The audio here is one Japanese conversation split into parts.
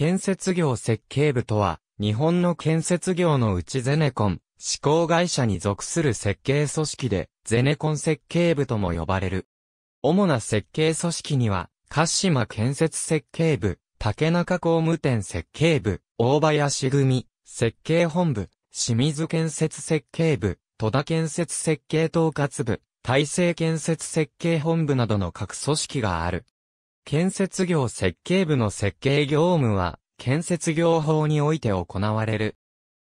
建設業設計部とは、日本の建設業のうちゼネコン、施工会社に属する設計組織で、ゼネコン設計部とも呼ばれる。主な設計組織には、鹿島建設設計部、竹中工務店設計部、大林組、設計本部、清水建設設計部、戸田建設設計統括部、大成建設設計本部などの各組織がある。建設業設計部の設計業務は、建設業法において行われる。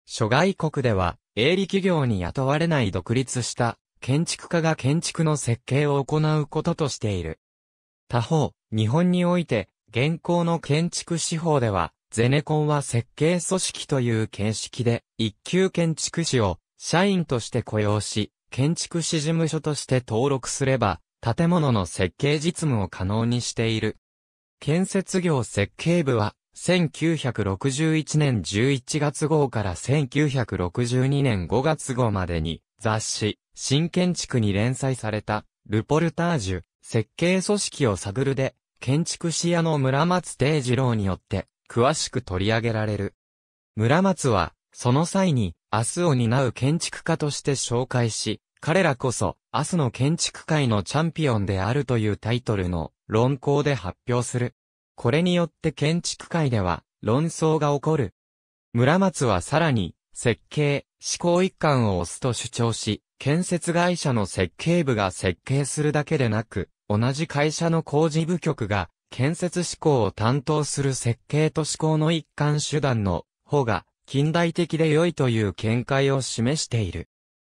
諸外国では、営利企業に雇われない独立した建築家が建築の設計を行うこととしている。他方、日本において、現行の建築手法では、ゼネコンは設計組織という形式で、一級建築士を社員として雇用し、建築士事務所として登録すれば、建物の設計実務を可能にしている。建設業設計部は、1961年11月号から1962年5月号までに、雑誌、新建築に連載された、ルポルタージュ、設計組織を探るで、建築士屋の村松定次郎によって、詳しく取り上げられる。村松は、その際に、明日を担う建築家として紹介し、彼らこそ、明日の建築界のチャンピオンであるというタイトルの論考で発表する。これによって建築界では論争が起こる。村松はさらに、設計、思考一貫を押すと主張し、建設会社の設計部が設計するだけでなく、同じ会社の工事部局が、建設思考を担当する設計と思考の一貫手段の方が近代的で良いという見解を示している。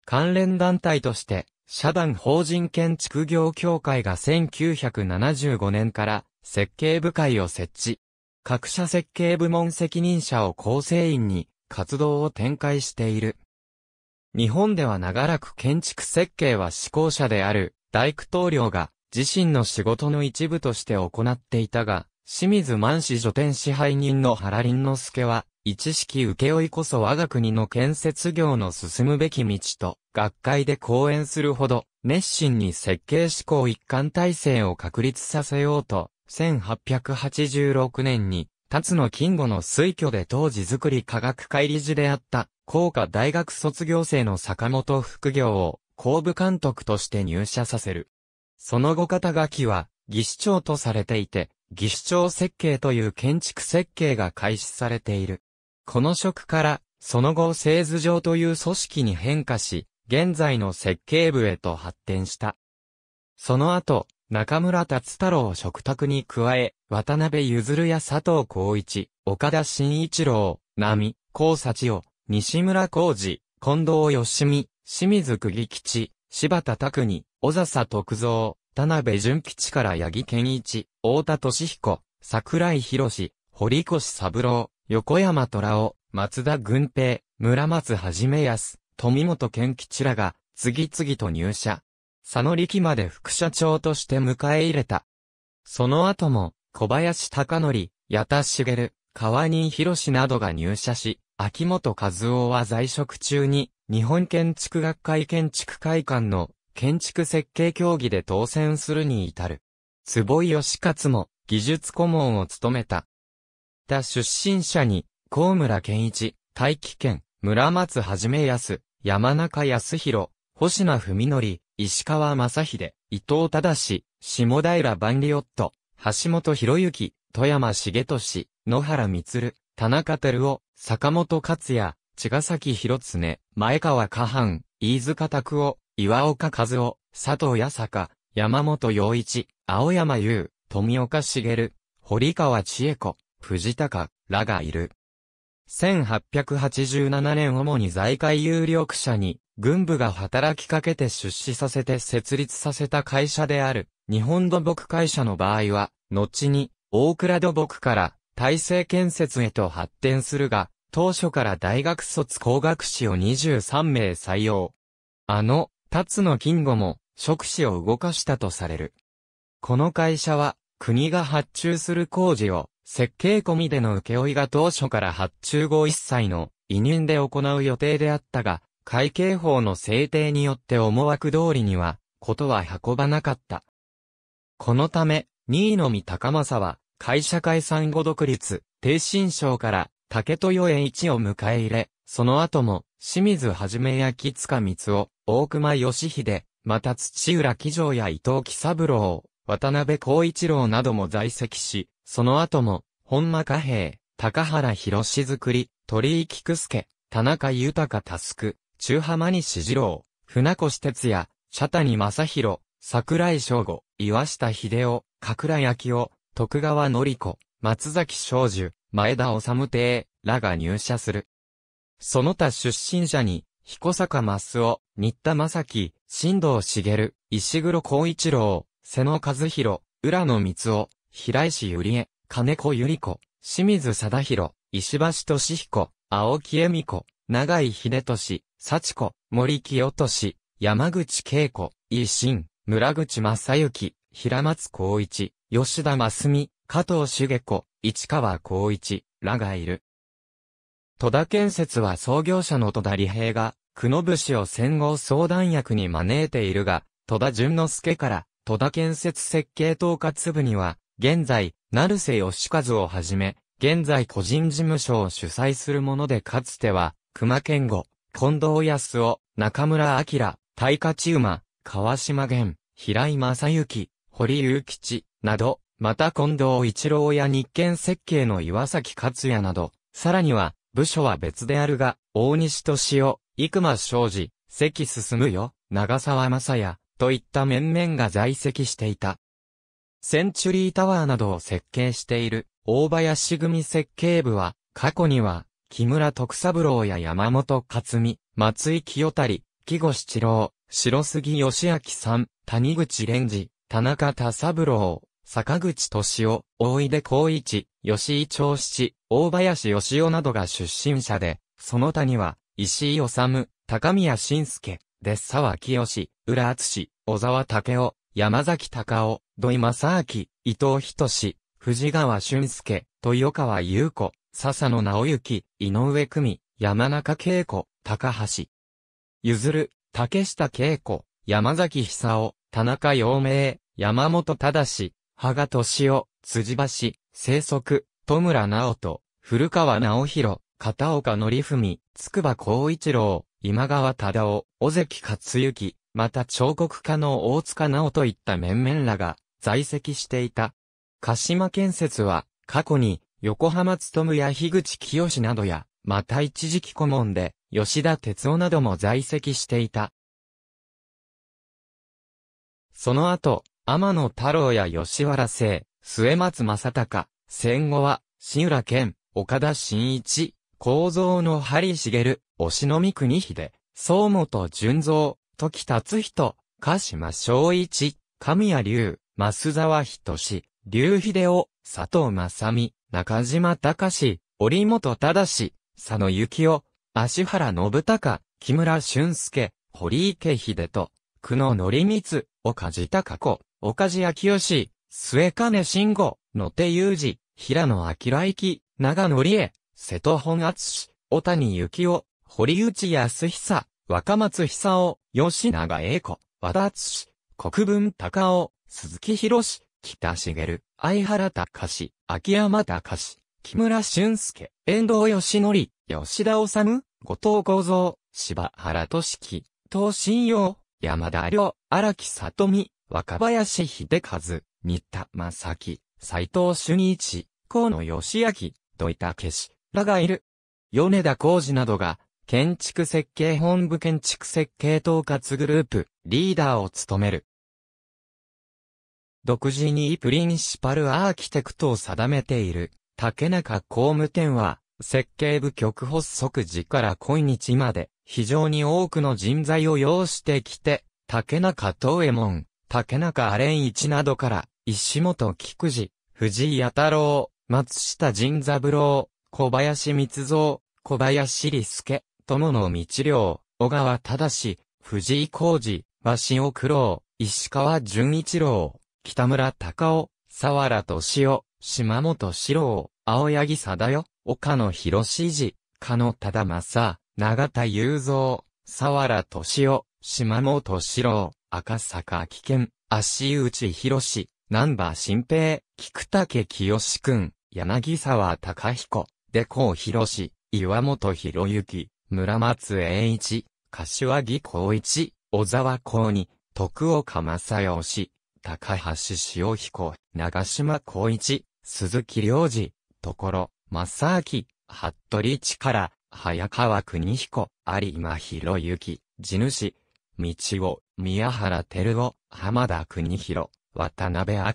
関連団体として、社団法人建築業協会が1975年から設計部会を設置。各社設計部門責任者を構成員に活動を展開している。日本では長らく建築設計は施行者である大工棟梁が自身の仕事の一部として行っていたが、清水満氏助天支配人の原林之助は一式請負こそ我が国の建設業の進むべき道と、学会で講演するほど、熱心に設計志向一貫体制を確立させようと、1886年に、辰野金吾の推挙で当時作り科学会理事であった、高科大学卒業生の坂本副業を、後部監督として入社させる。その後肩書きは、技師長とされていて、技師長設計という建築設計が開始されている。この職から、その後製図場という組織に変化し、現在の設計部へと発展した。その後、中村達太郎を食卓に加え、渡辺譲や佐藤光一、岡田慎一郎、波、高幸を、西村浩二、近藤義美、清水釘吉、柴田拓に、小笹徳造、田辺淳吉から八木健一、太田敏彦、桜井博士、堀越三郎、横山虎夫、松田軍平、村松はじめやす、富本健吉らが、次々と入社。佐野力まで副社長として迎え入れた。その後も、小林隆則、矢田茂、川人博などが入社し、秋元和夫は在職中に、日本建築学会建築会館の建築設計協議で当選するに至る。坪井義勝も技術顧問を務めた。た出身者に、高村健一、大気圏、村松はじめ安、山中康弘、星名文則、石川正秀、伊藤忠、下平万里夫、橋本博之、富山茂俊、野原光、田中照夫、坂本克也、茅ヶ崎博常、前川下藩、飯塚拓夫、岩岡和夫、佐藤八坂、山本陽一、青山優、富岡茂、堀川千恵子、藤高らがいる。1887年主に財界有力者に、軍部が働きかけて出資させて設立させた会社である、日本土木会社の場合は、後に、大倉土木から体制建設へと発展するが、当初から大学卒工学士を23名採用。あの、辰野金吾も、職士を動かしたとされる。この会社は、国が発注する工事を、設計込みでの請負が当初から発注後一切の委任で行う予定であったが、会計法の制定によって思惑通りには、ことは運ばなかった。このため、新の見高政は、会社解散後独立、低新省から竹豊栄一を迎え入れ、その後も、清水はじめや木塚光を、大熊義秀、また土浦木城や伊藤喜三郎、渡辺光一郎なども在籍し、その後も、本間加平、高原博士作り、鳥居菊助、田中豊タスク、中浜西二郎、船越哲也、茶谷正宏、桜井翔吾、岩下秀夫、角倉昭夫、徳川り子、松崎昌樹、前田治邸、らが入社する。その他出身者に、彦坂益夫、新田正樹、新藤茂、石黒光一郎、瀬野和弘、浦野光夫、平石ゆりえ、金子ゆり子、清水貞弘、石橋俊彦、青木恵美子、長井秀俊、幸子、森清俊、山口恵子、維新、村口正幸、平松光一、吉田正美、加藤茂子、市川光一、らがいる。戸田建設は創業者の戸田利平が、久野武士を戦後相談役に招いているが、戸田淳之介から、戸田建設設計統括部には、現在、成瀬義和をはじめ、現在個人事務所を主催するものでかつては、熊健吾、近藤康夫、中村明、大勝馬、川島玄、平井正幸、堀祐吉、など、また近藤一郎や日建設計の岩崎克也など、さらには、部署は別であるが、大西敏夫、生間昌司、関進むよ、長沢正也、といった面々が在籍していた。センチュリータワーなどを設計している大林組設計部は、過去には、木村徳三郎や山本勝美、松井清谷、木越七郎、白杉義明さん、谷口蓮司、田中田三郎、坂口敏夫、大井出光一、吉井長七、大林義夫などが出身者で、その他には、石井治、高宮晋介、デッサ沢清、浦敦、小沢武夫、山崎隆夫、土井正明、伊藤仁志、藤川俊介、豊川優子、笹野直之、井上久美、山中恵子、高橋。譲る、竹下恵子、山崎久夫、田中陽明、山本忠、羽賀敏夫、辻橋、生息、戸村直人、古川直弘、片岡則文、筑波光一郎、今川忠夫、尾関克行、また彫刻家の大塚直といった面々らが在籍していた。鹿島建設は過去に横浜勤や樋口清などや、また一時期顧問で吉田哲夫なども在籍していた。その後、天野太郎や吉原生、末松正隆、戦後は、新浦健、岡田新一、構造の針茂、押しのみ国秀、総本純造、時達人、鹿島昭一、神谷龍、増沢仁、龍秀夫、佐藤正美、中島隆、織本忠、佐野幸夫、芦原信孝、木村俊介、堀池秀と、久野則光、岡地隆子、岡地昭義、末金慎吾、野手裕二、平野明之、長野理恵、瀬戸本厚、小谷幸夫、堀内康久、若松久夫、吉永栄子、和田敦、国分高尾、鈴木博士、北茂、相原隆史、秋山隆史、木村俊介、遠藤義則、吉田治、後藤幸三、柴原俊樹、東信用、山田良、荒木里美、若林秀和、新田正樹、斎藤俊一、河野義明、土井武史らがいる。米田浩二などが建築設計本部建築設計統括グループ、リーダーを務める。独自にプリンシパルアーキテクトを定めている、竹中工務店は、設計部局発足時から今日まで、非常に多くの人材を要してきて、竹中東右衛門、竹中アレン一などから、石本菊次、藤井弥太郎、松下仁三郎、小林光三、小林理介、友の道良、小川忠、藤井浩二、鷲尾九郎、石川淳一郎、北村隆夫、沢良敏夫、島本志郎、青柳貞代、岡野博史加野忠正、永田雄三、沢良敏夫、島本志郎、赤坂危険、足内博士、南波新平、菊竹清君、柳沢隆彦、出光博士、岩本博之、村松栄一、柏木孝一、小沢孝二、徳岡正義、高橋潮彦、長島孝一、鈴木良二、所、正明、服部力、早川邦彦、有馬博之、地主、道後、宮原照夫、浜田邦弘、渡辺明、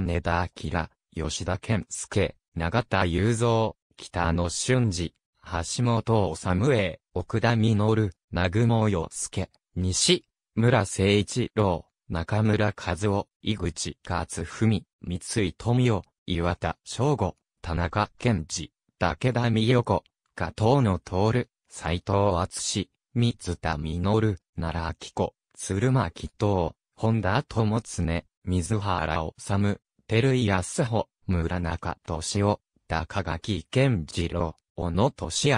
米田明、吉田健介、永田雄三、北野俊二、橋本治江、奥田実、南雲洋介、西、村誠一郎、中村和夫、井口勝文、三井富夫、岩田翔吾、田中健二、武田美代子、加藤の徹、斎藤敦三田実、奈良明子、鶴巻東、本田智常、水原治、照井康穂、村中俊夫、高垣健二郎、小野俊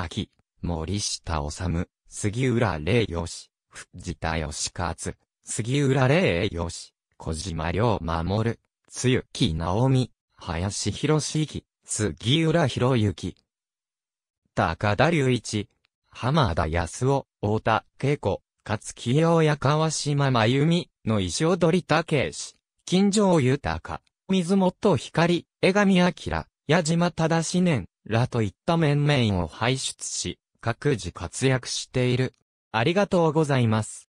明、森下治、杉浦礼義、藤田義勝、杉浦礼義、小島良守、露木直美、林博之、杉浦博之。高田隆一、浜田康夫、太田恵子、勝清や川島真由美の石踊り武し、金城豊、水本光、江上明、矢島正年、らといった面々を輩出し、各自活躍している。ありがとうございます。